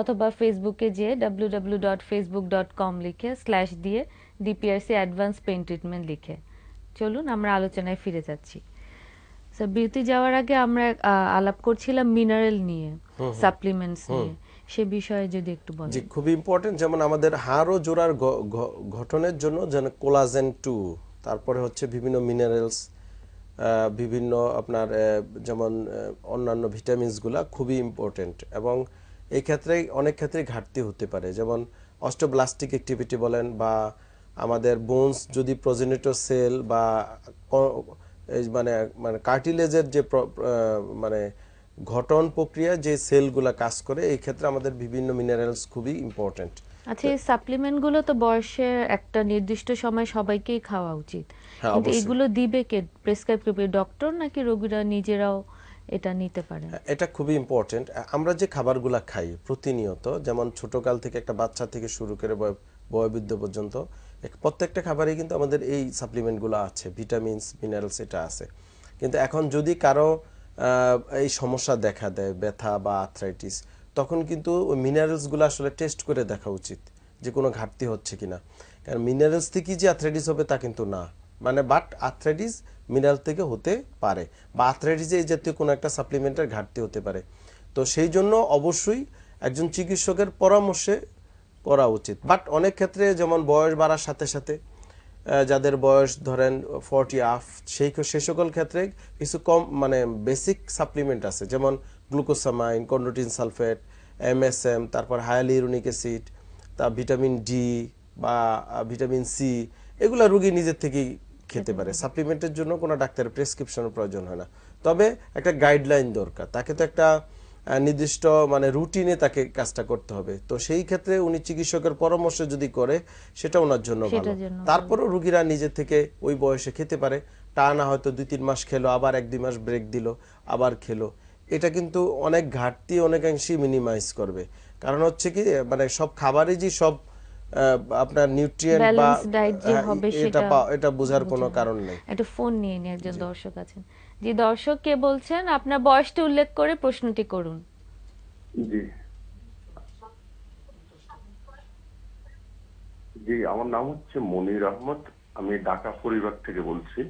অথবা ফেসবুকে যেয়ে W W dot Facebook dot com লিখে স্ল্যাশ দিয়ে ডিপিআরসি অ্যাডভান্স পেন ট্রিটমেন্ট লিখে চলুন আমরা আলোচনায় ফিরে যাচ্ছি স্যার বিউটি যাওয়ার আগে আমরা আলাপ করছিলাম মিনারেল নিয়ে সাপ্লিমেন্টস নিয়ে সে বিষয়ে যদি একটু বলেন জি খুব ইম্পর্টেন্ট যেমন আমাদের হাড় ও জোড়ার গঠনের জন্য যেন কোলাজেন টু তারপরে হচ্ছে বিভিন্ন মিনারেলস বিভিন্ন আপনার যেমন অন্যান্য ভিটামিনসগুলা খুবই ইম্পর্টেন্ট এবং এই ক্ষেত্রে অনেক ক্ষেত্রে ঘাটতি হতে পারে যেমন অস্টোব্লাস্টিক অ্যাক্টিভিটি বলেন বা আমাদের বোনস যদি প্রজেনেটর সেল বা মানে মানে কার্টিলেজের যে মানে ঘটন প্রক্রিয়া যে সেলগুলো কাজ করে এই ক্ষেত্রে আমাদের বিভিন্ন মিনারেলস খুবই ইম্পর্টেন্ট আচ্ছা এই সাপ্লিমেন্টগুলো তো বয়সের একটা নির্দিষ্ট সময় সবাইকেই খাওয়া উচিত হ্যাঁ, কিন্তু এগুলো দিবে কে প্রেসক্রাইব করবে ডক্টর নাকি রোগীরা নিজেরাও এটা নিতে পারেন এটা খুবই ইম্পর্টেন্ট আমরা যে খাবারগুলো খাই প্রতিনিয়ত যেমন ছোটকাল থেকে একটা বাচ্চা থেকে শুরু করে বয়বৃদ্ধ পর্যন্ত প্রত্যেকটা খাবারই কিন্তু আমাদের এই সাপ্লিমেন্টগুলো আছে ভিটামিনস মিনারেলস এটা আছে কিন্তু এখন যদি কারো এই সমস্যা দেখা দেয় ব্যথা বা আর্থ্রাইটিস তখন কিন্তু ওই মিনারেলসগুলো আসলে টেস্ট করে দেখা উচিত যে কোনো ঘাটতি হচ্ছে কিনা কারণ মিনারেলস থেকেই যে আর্থ্রাইটিস হবে তা কিন্তু না মানে বাট আর্থ্রাইটিস মিনারেল থেকে হতে পারে বা আর্থ্রাইটিসে এই জাতীয় কোনো একটা সাপ্লিমেন্টের ঘাটতি হতে পারে তো সেই জন্য অবশ্যই একজন চিকিৎসকের পরামর্শে করা উচিত বাট অনেক ক্ষেত্রে যেমন বয়স বাড়ার সাথে সাথে যাদের বয়স ধরেন ফর্টি আফ সেই সে সকল ক্ষেত্রে কিছু কম মানে বেসিক সাপ্লিমেন্ট আছে যেমন গ্লুকোসামাইন কন্ডোটিন সালফেট এমএসএম তারপর হায়ালিউরোনিক অ্যাসিড তা ভিটামিন ডি বা ভিটামিন সি এগুলো রুগী নিজের থেকেই খেতে পারে সাপ্লিমেন্টের জন্য কোনো ডাক্তারের প্রেসক্রিপশনের প্রয়োজন হয় না তবে একটা গাইডলাইন দরকার তাকে তো একটা নির্দিষ্ট মানে রুটিনে তাকে কাজটা করতে হবে তো সেই ক্ষেত্রে উনি চিকিৎসকের পরামর্শ যদি করে সেটা ওনার জন্য ভালো তারপরও রুগীরা নিজে থেকে ওই বয়সে খেতে পারে না হয়তো দুই তিন মাস খেলো আবার এক দুই মাস ব্রেক দিল আবার খেলো এটা কিন্তু অনেক ঘাটতি অনেকাংশেই মিনিমাইজ করবে কারণ হচ্ছে কি মানে সব খাবারে যে সব আপনার নিউট্রিয়েন্ট বা ডায়েট যে হবে সেটা এটা বোঝার কোনো কারণ নেই একটা ফোন নিয়ে নিয়ে একজন দর্শক আছেন জি দর্শক কে বলছেন আপনার বয়সটি উল্লেখ করে প্রশ্নটি করুন জি জি আমার নাম হচ্ছে মনির আহমদ আমি ঢাকা পরিবার থেকে বলছি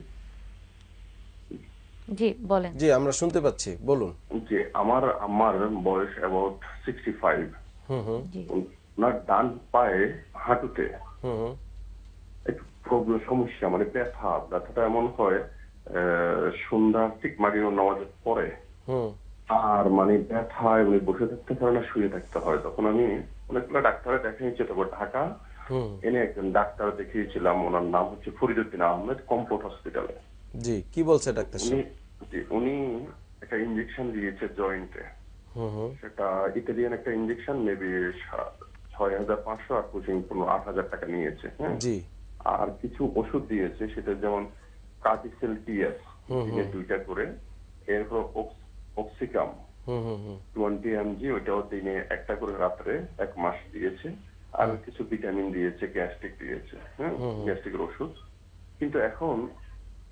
জি বলেন জি আমরা শুনতে পাচ্ছি বলুন জি আমার আমার বয়স অ্যাবাউট 65 হুম হুম ওনার ডান পায়ে হাঁটুতে একটু প্রবলেম সমস্যা মানে ব্যথা ব্যথাটা এমন হয় সন্ধ্যা ঠিক মাগরিব নামাজের পরে আর মানে ব্যথা উনি বসে থাকতে পারে না শুয়ে থাকতে হয় তখন আমি অনেকগুলো ডাক্তারে দেখিয়েছি তারপর ঢাকা এনে একজন ডাক্তার দেখিয়েছিলাম ওনার নাম হচ্ছে ফরিদুদ্দিন আহমেদ কমফোর্ট হসপিটালে জি কি বলছে ডাক্তার উনি একটা ইনজেকশন দিয়েছে জয়েন্টে সেটা ইতালিয়ান একটা ইনজেকশন মেবি ছয় হাজার পাঁচশো আর কোচিং পনেরো আট হাজার টাকা নিয়েছে হ্যাঁ আর কিছু ওষুধ দিয়েছে সেটা যেমন কার্টিসেল টিএস লিটার করে এরপর অক্সিকাম টোয়েন্টি এমজি ওইটাও দিনে একটা করে রাত্রে এক মাস দিয়েছে আর কিছু ভিটামিন দিয়েছে গ্যাস্ট্রিক দিয়েছে হ্যাঁ গ্যাস্ট্রিকের ওষুধ কিন্তু এখন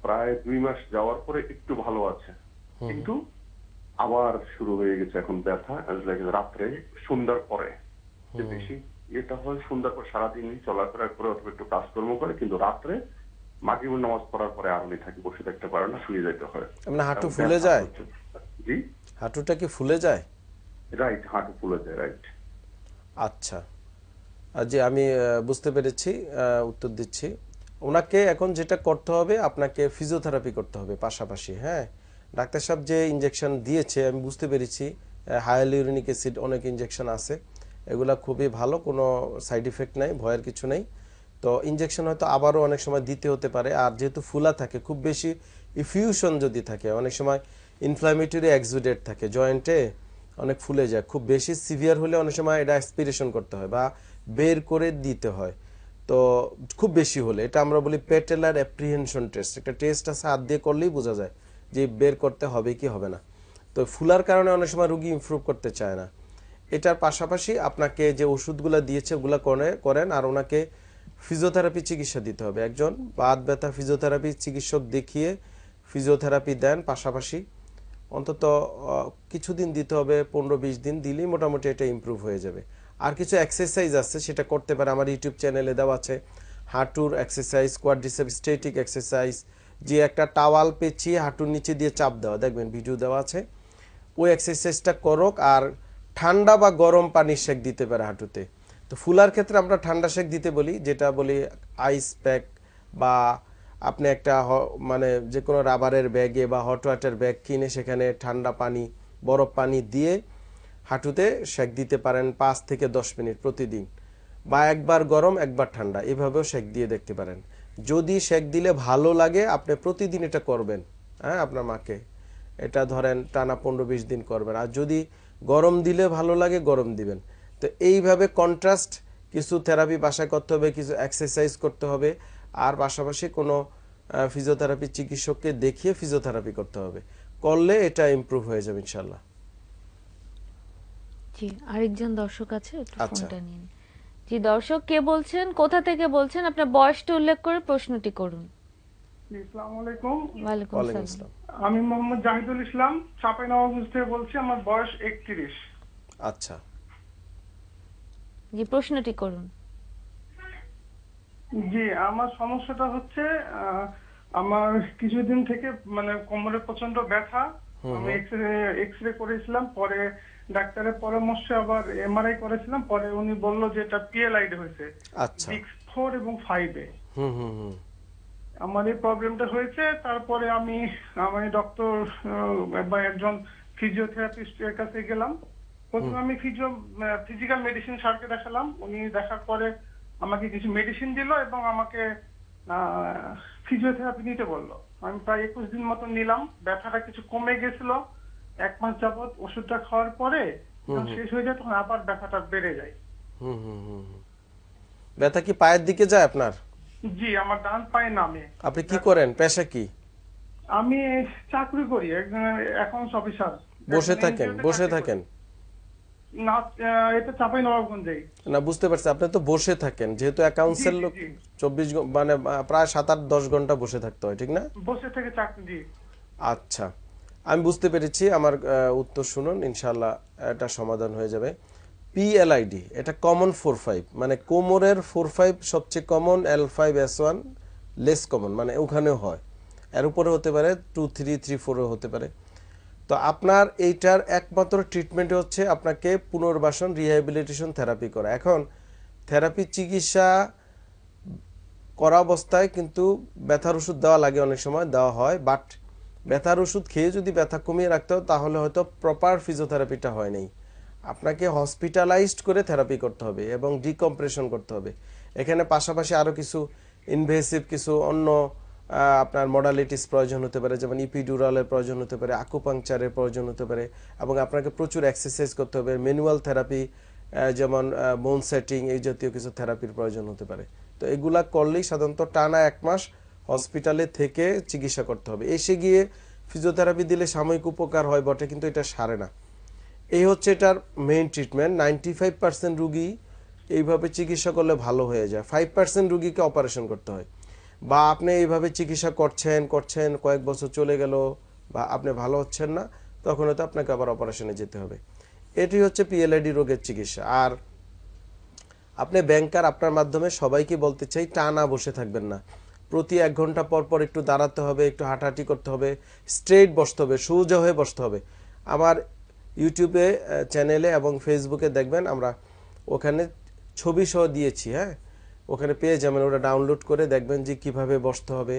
প্রায় দুই মাস যাওয়ার পরে একটু ভালো আছে কিন্তু আবার শুরু হয়ে গেছে এখন ব্যথা রাত্রে সন্ধ্যার পরে যে বেশি এটা হয় সন্ধ্যার পর সারাদিন চলাফেরা করে অথবা একটু কাজকর্ম করে কিন্তু রাত্রে মাগরিব নামাজ পড়ার পরে আর উনি থাকি বসে থাকতে পারে না শুয়ে যেতে হয় মানে হাঁটু ফুলে যায় জি হাঁটুটা কি ফুলে যায় রাইট হাঁটু ফুলে যায় রাইট আচ্ছা আজি আমি বুঝতে পেরেছি উত্তর দিচ্ছি ওনাকে এখন যেটা করতে হবে আপনাকে ফিজিওথেরাপি করতে হবে পাশাপাশি হ্যাঁ ডাক্তার সাহেব যে ইঞ্জেকশন দিয়েছে আমি বুঝতে পেরেছি হায়ালিউরিনিক অ্যাসিড অনেক ইঞ্জেকশন আছে এগুলা খুবই ভালো কোনো সাইড ইফেক্ট নাই ভয়ের কিছু নেই তো ইঞ্জেকশন হয়তো আবারও অনেক সময় দিতে হতে পারে আর যেহেতু ফুলা থাকে খুব বেশি ইফিউশন যদি থাকে অনেক সময় ইনফ্লামেটরি অ্যাক্সিডেট থাকে জয়েন্টে অনেক ফুলে যায় খুব বেশি সিভিয়ার হলে অনেক সময় এটা অ্যাসপিরেশন করতে হয় বা বের করে দিতে হয় তো খুব বেশি হলে এটা আমরা বলি পেটেলার অ্যাপ্রিহেনশন টেস্ট একটা টেস্ট আছে হাত দিয়ে করলেই বোঝা যায় যে বের করতে হবে কি হবে না তো ফুলার কারণে অনেক সময় রুগী ইমপ্রুভ করতে চায় না এটার পাশাপাশি আপনাকে যে ওষুধগুলো দিয়েছে ওগুলো করে করেন আর ওনাকে ফিজিওথেরাপি চিকিৎসা দিতে হবে একজন বাদ ব্যথা ফিজিওথেরাপি চিকিৎসক দেখিয়ে ফিজিওথেরাপি দেন পাশাপাশি অন্তত কিছুদিন দিতে হবে পনেরো বিশ দিন দিলেই মোটামুটি এটা ইম্প্রুভ হয়ে যাবে আর কিছু এক্সারসাইজ আছে সেটা করতে পারে আমার ইউটিউব চ্যানেলে দেওয়া আছে হাঁটুর এক্সারসাইজ কোয়াড্রিসেপ স্টেটিক এক্সারসাইজ যে একটা টাওয়াল পেঁচিয়ে হাঁটুর নিচে দিয়ে চাপ দেওয়া দেখবেন ভিডিও দেওয়া আছে ওই এক্সারসাইজটা করক আর ঠান্ডা বা গরম পানির সেক দিতে পারে হাঁটুতে তো ফুলার ক্ষেত্রে আমরা ঠান্ডা সেক দিতে বলি যেটা বলি আইস প্যাক বা আপনি একটা মানে যে কোনো রাবারের ব্যাগে বা হট ওয়াটার ব্যাগ কিনে সেখানে ঠান্ডা পানি বরফ পানি দিয়ে হাঁটুতে সেক দিতে পারেন পাঁচ থেকে দশ মিনিট প্রতিদিন বা একবার গরম একবার ঠান্ডা এভাবেও সেক দিয়ে দেখতে পারেন যদি সেক দিলে ভালো লাগে আপনি প্রতিদিন এটা করবেন হ্যাঁ আপনার মাকে এটা ধরেন টানা পনেরো বিশ দিন করবেন আর যদি গরম দিলে ভালো লাগে গরম দিবেন তো এইভাবে কন্ট্রাস্ট কিছু থেরাপি বাসায় করতে হবে কিছু এক্সারসাইজ করতে হবে আর পাশাপাশি কোনো ফিজিওথেরাপি চিকিৎসককে দেখিয়ে ফিজিওথেরাপি করতে হবে করলে এটা ইমপ্রুভ হয়ে যাবে ইনশাল্লাহ জি আরেকজন দর্শক আছে একটু আচ্ছা। ফোনটা নিন জি দর্শক কে বলছেন কোথা থেকে বলছেন আপনার বয়সটা উল্লেখ করে প্রশ্নটি করুন আমি মোহাম্মদ জাহিদুল ইসলাম চাপাই নবাবগঞ্জ থেকে বলছি আমার বয়স একত্রিশ আচ্ছা জি প্রশ্নটি করুন জি আমার সমস্যাটা হচ্ছে আমার কিছুদিন থেকে মানে কোমরে প্রচন্ড ব্যথা আমি এক্স রে করেছিলাম পরে ডাক্তারের পরামর্শে আবার এমআরআই করেছিলাম পরে উনি বললো যে এটা পিএলআইডি হয়েছে আচ্ছা। সিক্স ফোর এবং ফাইভে হুম হুম আমার এই প্রবলেমটা হয়েছে তারপরে আমি আমি ডক্টর বা একজন ফিজিওথেরাপিস্টের কাছে গেলাম প্রথমে আমি ফিজিও ফিজিক্যাল মেডিসিন স্যারকে দেখালাম উনি দেখার পরে আমাকে কিছু মেডিসিন দিল এবং আমাকে ফিজিওথেরাপি নিতে বললো আমি প্রায় একুশ দিন মতন নিলাম ব্যথাটা কিছু কমে গেছিল এক মাস যাবৎ ওষুধটা খাওয়ার পরে শেষ হয়ে যায় তখন আবার ব্যথাটা বেড়ে যায় ব্যথা কি পায়ের দিকে যায় আপনার জি আমার ডান নামে আপনি কি করেন পেশা কি আমি চাকরি করি এখন অফিসার বসে থাকেন বসে থাকেন না বুঝতে পারছি আপনি তো বসে থাকেন যেহেতু অ্যাকাউন্টসের লোক 24 মানে প্রায় সাত আট দশ ঘন্টা বসে থাকতে হয় ঠিক না বসে থেকে চাকরি আচ্ছা আমি বুঝতে পেরেছি আমার উত্তর শুনুন ইনশাল্লাহ এটা সমাধান হয়ে যাবে পিএলআইডি এটা কমন ফোর ফাইভ মানে কোমরের ফোর ফাইভ সবচেয়ে common L five S one less common মানে ওখানেও হয় এর উপরে হতে পারে টু থ্রি থ্রি ফোরও হতে পারে তো আপনার এইটার একমাত্র ট্রিটমেন্ট হচ্ছে আপনাকে পুনর্বাসন রিহ্যাবিলিটেশন থেরাপি করা এখন থেরাপি চিকিৎসা করা অবস্থায় কিন্তু ব্যথার ওষুধ দেওয়া লাগে অনেক সময় দেওয়া হয় বাট ব্যথার ওষুধ খেয়ে যদি ব্যথা কমিয়ে রাখতে হয় তাহলে হয়তো প্রপার ফিজিওথেরাপিটা হয় নাই আপনাকে হসপিটালাইজড করে থেরাপি করতে হবে এবং ডিকম্প্রেশন করতে হবে এখানে পাশাপাশি আরও কিছু ইনভেসিভ কিছু অন্য আপনার মডালিটিস প্রয়োজন হতে পারে যেমন ইপিডুরালের প্রয়োজন হতে পারে আকুপাংচারের প্রয়োজন হতে পারে এবং আপনাকে প্রচুর এক্সারসাইজ করতে হবে ম্যানুয়াল থেরাপি যেমন বোন সেটিং এই জাতীয় কিছু থেরাপির প্রয়োজন হতে পারে তো এগুলা করলেই সাধারণত টানা এক মাস হসপিটালে থেকে চিকিৎসা করতে হবে এসে গিয়ে ফিজিওথেরাপি দিলে সাময়িক উপকার হয় বটে কিন্তু এটা সারে না এই হচ্ছে এটার main treatment ninety five percent রুগী এইভাবে চিকিৎসা করলে ভালো হয়ে যায় ফাইভ পার্সেন্ট রুগীকে অপারেশন করতে হয় বা আপনি এইভাবে চিকিৎসা করছেন করছেন কয়েক বছর চলে গেল বা আপনি ভালো হচ্ছেন না তখন হয়তো আপনাকে আবার অপারেশনে যেতে হবে এটি হচ্ছে পিএলআইডি রোগের চিকিৎসা আর আপনি ব্যাংকার আপনার মাধ্যমে সবাইকে বলতে চাই টানা বসে থাকবেন না প্রতি এক ঘন্টা পর পর একটু দাঁড়াতে হবে একটু হাঁটাহাঁটি করতে হবে স্ট্রেট বসতে হবে সোজা হয়ে বসতে হবে আমার ইউটিউবে চ্যানেলে এবং ফেসবুকে দেখবেন আমরা ওখানে ছবি সহ দিয়েছি হ্যাঁ ওখানে পেয়ে যাবেন ওটা ডাউনলোড করে দেখবেন যে কিভাবে বসতে হবে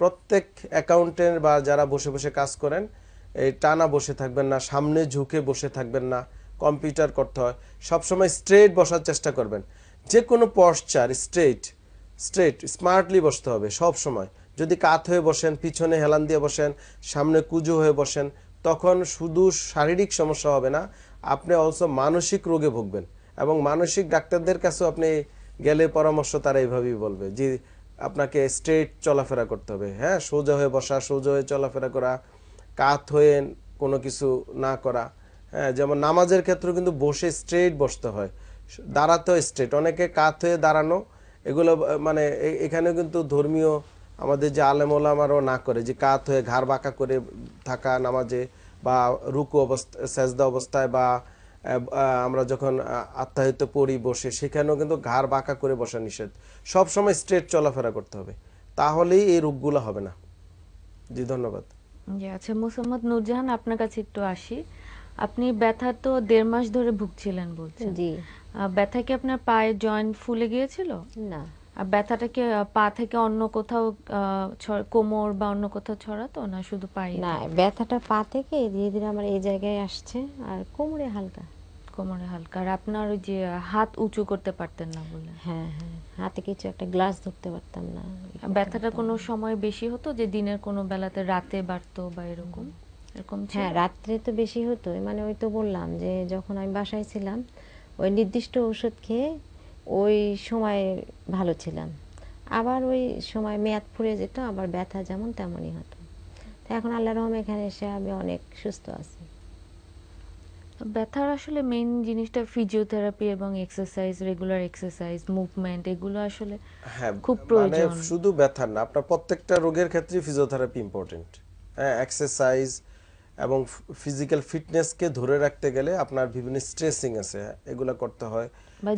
প্রত্যেক অ্যাকাউন্টের বা যারা বসে বসে কাজ করেন এই টানা বসে থাকবেন না সামনে ঝুঁকে বসে থাকবেন না কম্পিউটার করতে হয় সবসময় স্ট্রেট বসার চেষ্টা করবেন যে কোনো পশ্চার স্ট্রেট স্ট্রেট স্মার্টলি বসতে হবে সব সময় যদি কাত হয়ে বসেন পিছনে হেলান দিয়ে বসেন সামনে কুজো হয়ে বসেন তখন শুধু শারীরিক সমস্যা হবে না আপনি অলসো মানসিক রোগে ভুগবেন এবং মানসিক ডাক্তারদের কাছেও আপনি গেলে পরামর্শ তারা এইভাবেই বলবে যে আপনাকে স্ট্রেট চলাফেরা করতে হবে হ্যাঁ সোজা হয়ে বসা সোজা হয়ে চলাফেরা করা কাত হয়ে কোনো কিছু না করা হ্যাঁ যেমন নামাজের ক্ষেত্রে কিন্তু বসে স্ট্রেট বসতে হয় দাঁড়াতেও স্ট্রেট অনেকে কাত হয়ে দাঁড়ানো এগুলো মানে এখানেও কিন্তু ধর্মীয় আমাদের যে আলেম ওলামারাও না করে যে কাত হয়ে ঘাড় বাঁকা করে থাকা নামাজে বা রুকু অবস্থা সেজদা অবস্থায় বা আমরা যখন আত্মাহিত পড়ি বসে সেখানেও কিন্তু ঘাড় বাঁকা করে বসা নিষেধ সব সময় স্ট্রেট চলাফেরা করতে হবে তাহলেই এই রোগগুলো হবে না জি ধন্যবাদ আচ্ছা মোসাম্মদ নুরজাহান আপনার কাছে একটু আসি আপনি ব্যথা তো দেড় মাস ধরে ভুগছিলেন বলছেন জি ব্যথা কি আপনার পায়ে জয়েন্ট ফুলে গিয়েছিল না আর ব্যথাটাকে পা থেকে অন্য কোথাও কোমর বা অন্য কোথাও ছড়াতো না শুধু পায়ে না ব্যথাটা পা থেকে ধীরে ধীরে আমার এই জায়গায় আসছে আর কোমরে হালকা কোমরে হালকা আর আপনার ওই যে হাত উঁচু করতে পারতেন না বলে হ্যাঁ হ্যাঁ হাতে কিছু একটা গ্লাস ধরতে পারতাম না ব্যথাটা কোনো সময় বেশি হতো যে দিনের কোনো বেলাতে রাতে বাড়তো বা এরকম এরকম হ্যাঁ রাত্রে তো বেশি হতো মানে ওই তো বললাম যে যখন আমি বাসায় ছিলাম ওই নির্দিষ্ট ওষুধ খেয়ে ওই সময় ভালো ছিলাম আবার ওই সময় মেয়াদ ফুরে যেত আবার ব্যথা যেমন তেমনই হতো তো এখন আল্লাহ রহম এখানে এসে আমি অনেক সুস্থ আছি ব্যথার আসলে মেইন জিনিসটা ফিজিওথেরাপি এবং এক্সারসাইজ রেগুলার এক্সারসাইজ মুভমেন্ট এগুলো আসলে হ্যাঁ, খুব মানে প্রয়োজন মানে শুধু ব্যথা না আপনার প্রত্যেকটা রোগের ক্ষেত্রে ফিজিওথেরাপি ইম্পর্টেন্ট হ্যাঁ এক্সারসাইজ এবং ফিজিক্যাল ফিটনেসকে ধরে রাখতে গেলে আপনার বিভিন্ন স্ট্রেসিং আছে হ্যাঁ, এগুলো করতে হয় বা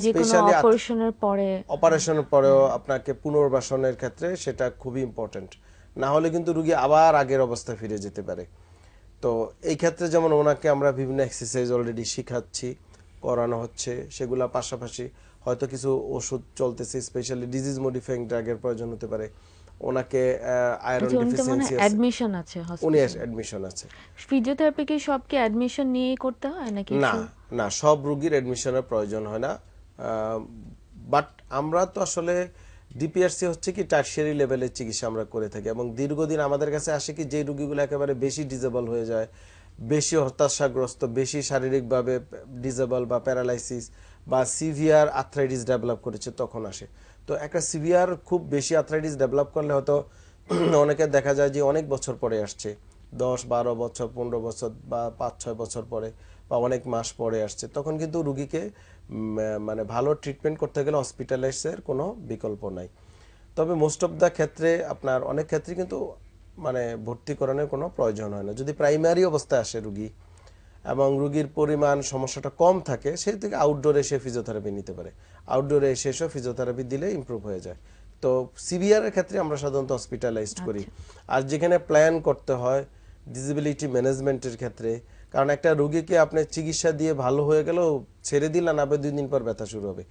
অপারেশনের পরে অপারেশনের পরেও আপনাকে পুনর্বাসনের ক্ষেত্রে সেটা খুবই ইম্পর্টেন্ট না হলে কিন্তু রুগী আবার আগের অবস্থা ফিরে যেতে পারে তো এই ক্ষেত্রে যেমন ওনাকে আমরা বিভিন্ন এক্সারসাইজ অলরেডি শিখাচ্ছি করানো হচ্ছে পাশাপাশি হয়তো কিছু ওষুধ চলতেছে স্পেশালি ডিজিজ মডিফাইং ড্রাগের প্রয়োজন হতে পারে ওনাকে আয়রন আচ্ছা, ডেফিসিয়েন্সি মানে আছে উনি এডমিশন আছে ফিজিওথেরাপি কি সব করতে হয় নাকি না না সব রোগীর এডমিশনের প্রয়োজন হয় না বাট আমরা তো আসলে ডিপিআরসি হচ্ছে কি টার্সিয়ারি লেভেলের চিকিৎসা আমরা করে থাকি এবং দীর্ঘদিন আমাদের কাছে আসে কি যে রুগীগুলো একেবারে বেশি ডিজেবল হয়ে যায় বেশি হতাশাগ্রস্ত বেশি শারীরিকভাবে ডিজেবল বা প্যারালাইসিস বা সিভিয়ার আর্থ্রাইটিস ডেভেলপ করেছে তখন আসে তো একটা সিভিয়ার খুব বেশি আর্থ্রাইটিস ডেভেলপ করলে হয়তো অনেকে দেখা যায় যে অনেক বছর পরে আসছে দশ বারো বছর পনেরো বছর বা পাঁচ ছয় বছর পরে বা অনেক মাস পরে আসছে তখন কিন্তু রুগীকে মানে ভালো ট্রিটমেন্ট করতে গেলে হসপিটালাইসের কোনো বিকল্প নাই তবে মোস্ট অফ দ্য ক্ষেত্রে আপনার অনেক ক্ষেত্রে কিন্তু মানে ভর্তি করানোর কোনো প্রয়োজন হয় না যদি প্রাইমারি অবস্থায় আসে রুগী এবং রুগীর পরিমাণ সমস্যাটা কম থাকে সেই থেকে আউটডোরে এসে ফিজিওথেরাপি নিতে পারে আউটডোরে এসে এসেও ফিজিওথেরাপি দিলে ইম্প্রুভ হয়ে যায় তো সিভিয়ারের ক্ষেত্রে আমরা সাধারণত হসপিটালাইজড করি আচ্ছা। আর যেখানে প্ল্যান করতে হয় ডিজিবিলিটি ম্যানেজমেন্টের ক্ষেত্রে কারণ একটা রোগীকে আপনি চিকিৎসা দিয়ে ভালো হয়ে গেলেও ছেড়ে দিলেন আবার দুই দিন পর ব্যথা শুরু হবে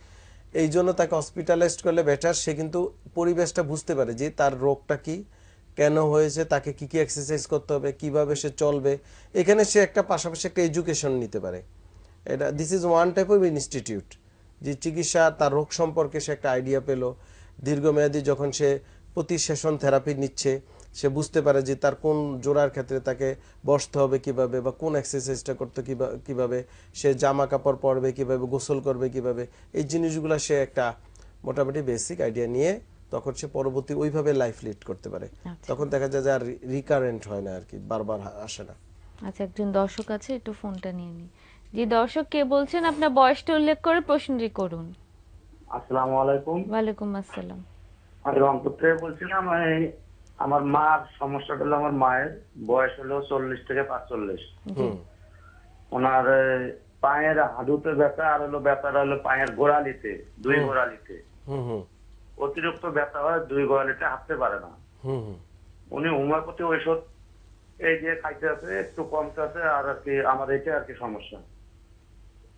এই জন্য তাকে হসপিটালাইজড করলে বেটার সে কিন্তু পরিবেশটা বুঝতে পারে যে তার রোগটা কি কেন হয়েছে তাকে কি কি এক্সারসাইজ করতে হবে কিভাবে সে চলবে এখানে সে একটা পাশাপাশি একটা এডুকেশন নিতে পারে এটা this is one type of institute যে চিকিৎসা তার রোগ সম্পর্কে সে একটা আইডিয়া পেল দীর্ঘমেয়াদী যখন সে প্রতি সেশন থেরাপি নিচ্ছে সে বুঝতে পারে যে তার কোন জোড়ার ক্ষেত্রে তাকে বসতে হবে কিভাবে বা কোন এক্সারসাইজটা করতে কিভাবে সে জামা কাপড় পরবে কিভাবে গোসল করবে কিভাবে এই জিনিসগুলো সে একটা মোটামুটি বেসিক আইডিয়া নিয়ে তখন সে পরবর্তী ওইভাবে লাইফ লিড করতে পারে আচ্ছা। তখন দেখা যায় যে আর রিকারেন্ট হয় না আর কি বারবার আসে না আচ্ছা একজন দর্শক আছে একটু ফোনটা নিয়ে নি জি দর্শক কে বলছেন আপনার বয়সটা উল্লেখ করে প্রশ্নটি করুন আসসালামু আলাইকুম ওয়া আলাইকুম আসসালাম আমি রংপুর থেকে বলছিলাম আমার মার সমস্যাটা হলো আমার মায়ের বয়স হলো চল্লিশ থেকে পাঁচচল্লিশ ওনার পায়ের হাঁটুতে ব্যথা আর হলো ব্যথাটা হলো পায়ের গোড়ালিতে দুই গোড়ালিতে অতিরিক্ত ব্যথা হয় দুই গোড়ালিতে হাঁটতে পারে না উনি হোমিওপ্যাথি ঔষধ এই যে খাইতে আছে একটু কমতে আছে আর আর কি আমার এটা আর কি সমস্যা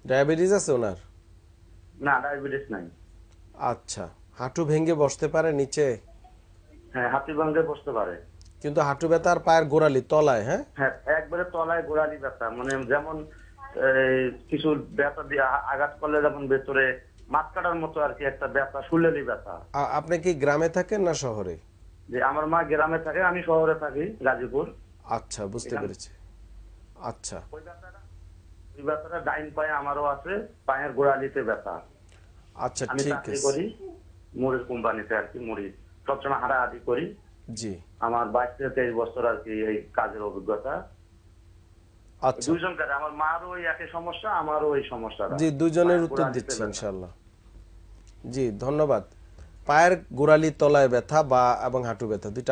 ডায়াবেটিস আছে ওনার না ডায়াবেটিস নাই আচ্ছা হাঁটু ভেঙে বসতে পারে নিচে হ্যাঁ হাতিভঙ্গে বসতে পারে কিন্তু হাঁটু ব্যথা আর পায়ের গোড়ালি তলায় হ্যাঁ হ্যাঁ একবারে তলায় গোড়ালি ব্যথা মানে যেমন কিছু ব্যথা দিয়ে আঘাত করলে যেমন ভেতরে মাতকাটার মতো আর কি একটা ব্যথা শুলেলি ব্যথা আপনি কি গ্রামে থাকেন না শহরে যে আমার মা গ্রামে থাকে আমি শহরে থাকি গাজীপুর আচ্ছা বুঝতে পেরেছি আচ্ছা ওই ব্যথাটা ওই ব্যথাটা ডাইন পায়ে আমারও আছে পায়ের গোড়ালিতে ব্যথা আচ্ছা ঠিক আছে করি মুড়ির কোম্পানিতে আর কি মুড়ির সবসময় হাঁটাহাঁটি করি জি আমার বাইশ থেকে তেইশ বছর আর কি এই কাজের অভিজ্ঞতা আচ্ছা। হাঁটু ব্যথা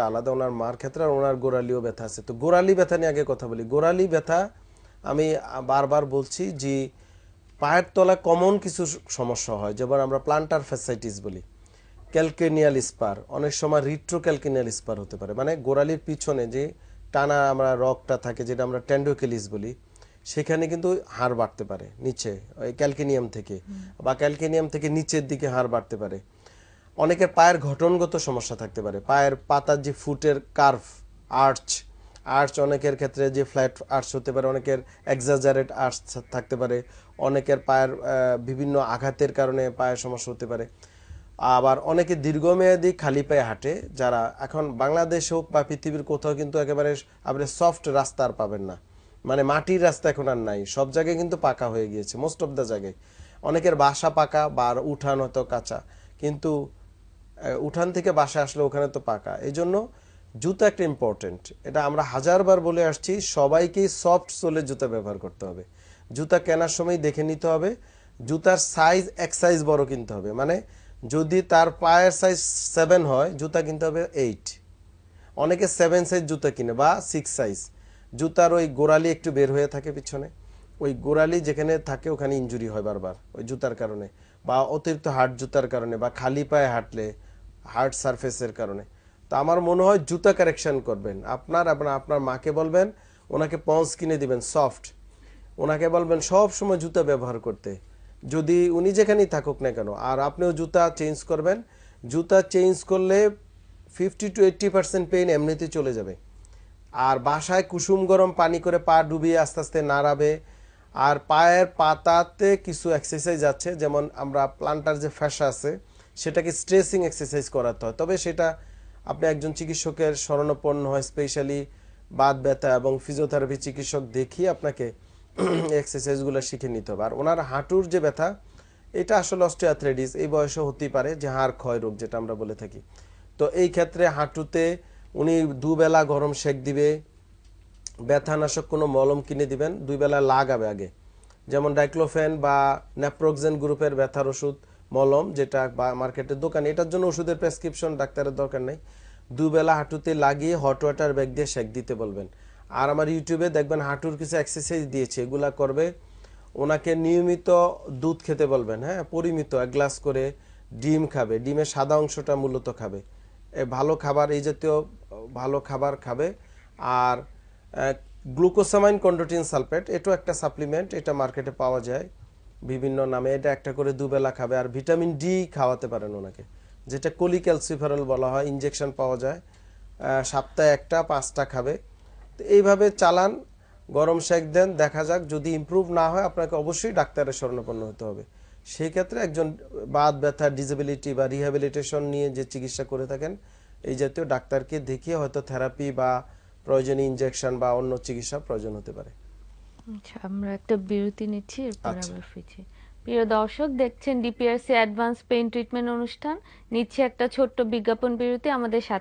আলাদা ওনার মার ক্ষেত্রে ওনার গোড়ালিও ব্যথা আছে তো গোড়ালি ব্যথা নিয়ে আগে কথা বলি গোড়ালি ব্যথা আমি বারবার বলছি যে পায়ের তলায় কমন কিছু সমস্যা হয় যেমন আমরা প্লান্টার ফ্যাসাইটিস বলি ক্যালকেনিয়াল স্পার অনেক সময় রিট্রো ক্যালকেনিয়াল স্পার হতে পারে মানে গোড়ালির পিছনে যে টানা আমরা রকটা থাকে যেটা আমরা ট্যান্ডোকেলিস বলি সেখানে কিন্তু হাড় বাড়তে পারে নিচে ওই ক্যালকেনিয়াম থেকে বা ক্যালকেনিয়াম থেকে নিচের দিকে হাড় বাড়তে পারে অনেকের পায়ের ঘটনগত সমস্যা থাকতে পারে পায়ের পাতার যে ফুটের কার্ভ আর্চ আর্চ অনেকের ক্ষেত্রে যে ফ্ল্যাট আর্চ হতে পারে অনেকের এক্সাজারেট আর্চ থাকতে পারে অনেকের পায়ের বিভিন্ন আঘাতের কারণে পায়ের সমস্যা হতে পারে আবার অনেকে দীর্ঘমেয়াদী খালি পায়ে হাঁটে যারা এখন বাংলাদেশ হোক বা পৃথিবীর কোথাও কিন্তু একেবারে আপনি সফট রাস্তা আর পাবেন না মানে মাটির রাস্তা এখন আর নাই সব জায়গায় কিন্তু পাকা হয়ে গিয়েছে মোস্ট অফ দ্য জায়গায় অনেকের বাসা পাকা বা উঠান হয়তো কাঁচা কিন্তু উঠান থেকে বাসা আসলে ওখানে তো পাকা এই জন্য জুতো একটা ইম্পর্টেন্ট এটা আমরা হাজারবার বলে আসছি সবাইকেই সফট সোলের জুতো ব্যবহার করতে হবে জুতা কেনার সময় দেখে নিতে হবে জুতার সাইজ এক সাইজ বড় কিনতে হবে মানে যদি তার পায়ের সাইজ সেভেন হয় জুতা কিনতে হবে এইট অনেকে সেভেন সাইজ জুতা কিনে বা সিক্স সাইজ জুতার ওই গোড়ালি একটু বের হয়ে থাকে পিছনে ওই গোড়ালি যেখানে থাকে ওখানে ইঞ্জুরি হয় বারবার ওই জুতার কারণে বা অতিরিক্ত হাট জুতার কারণে বা খালি পায়ে হাঁটলে হার্ট সারফেসের কারণে তো আমার মনে হয় জুতা কারেকশান করবেন আপনার আপনার আপনার মাকে বলবেন ওনাকে পঞ্চ কিনে দিবেন সফট ওনাকে বলবেন সব সময় জুতা ব্যবহার করতে যদি উনি যেখানেই থাকুক না কেন আর আপনিও জুতা চেঞ্জ করবেন জুতা চেঞ্জ করলে fifty to eighty percent pain এমনিতে চলে যাবে আর বাসায় কুসুম গরম পানি করে পা ডুবিয়ে আস্তে আস্তে নাড়াবে আর পায়ের পাতাতে কিছু এক্সারসাইজ আছে যেমন আমরা প্লান্টার যে ফ্যাসা আছে সেটাকে স্ট্রেসিং এক্সারসাইজ করাতে হয় তবে সেটা আপনি একজন চিকিৎসকের শরণাপন্ন হয় স্পেশালি বাত ব্যথা এবং ফিজিওথেরাপি চিকিৎসক দেখিয়ে আপনাকে এক্সারসাইজগুলো শিখে নিতে হবে আর ওনার হাঁটুর যে ব্যথা এটা আসলে অস্টিয়াথ্রেডিস এই বয়সে হতেই পারে যে হাড় ক্ষয় রোগ যেটা আমরা বলে থাকি তো এই ক্ষেত্রে হাঁটুতে উনি দুবেলা গরম সেক দিবে ব্যথানাশক কোনো মলম কিনে দিবেন দুবেলা লাগাবে আগে যেমন ডাইক্লোফেন বা ন্যাপ্রোক্সেন গ্রুপের ব্যথার ওষুধ মলম যেটা বা মার্কেটের দোকান এটার জন্য ওষুধের প্রেসক্রিপশন ডাক্তারের দরকার নেই দুবেলা হাঁটুতে লাগিয়ে হট ওয়াটার ব্যাগ দিয়ে সেক দিতে বলবেন আর আমার ইউটিউবে দেখবেন হাঁটুর কিছু এক্সারসাইজ দিয়েছে এগুলা করবে ওনাকে নিয়মিত দুধ খেতে বলবেন হ্যাঁ পরিমিত এক গ্লাস করে ডিম খাবে ডিমের সাদা অংশটা মূলত খাবে এ ভালো খাবার এই জাতীয় ভালো খাবার খাবে আর গ্লুকোসামাইন কন্ডোটিন সালফেট এটাও একটা সাপ্লিমেন্ট এটা মার্কেটে পাওয়া যায় বিভিন্ন নামে এটা একটা করে দুবেলা খাবে আর ভিটামিন ডি খাওয়াতে পারেন ওনাকে যেটা কোলিক্যালসিফেরল বলা হয় ইঞ্জেকশন পাওয়া যায় সপ্তাহে একটা পাঁচটা খাবে তো এইভাবে চালান গরম শেক দেন দেখা যাক যদি ইম্প্রুভ না হয় আপনাকে অবশ্যই ডাক্তারের স্বর্ণপন্ন হতে হবে সেই ক্ষেত্রে একজন বাদ ব্যথা ডিজেবিলিটি বা রিহ্যাবিলিটেশন নিয়ে যে চিকিৎসা করে থাকেন এই জাতীয় ডাক্তারকে দেখিয়ে হয়তো থেরাপি বা প্রয়োজনীয় ইনজেকশন বা অন্য চিকিৎসা প্রয়োজন হতে পারে আচ্ছা আমরা একটা বিরতি নিচ্ছি আচ্ছা। প্রিয় দর্শক দেখছেন ডিপিআরসি অ্যাডভান্স পেইন ট্রিটমেন্ট অনুষ্ঠান নিচ্ছে একটা ছোট্ট বিজ্ঞাপন বিরতি আমাদের সাথে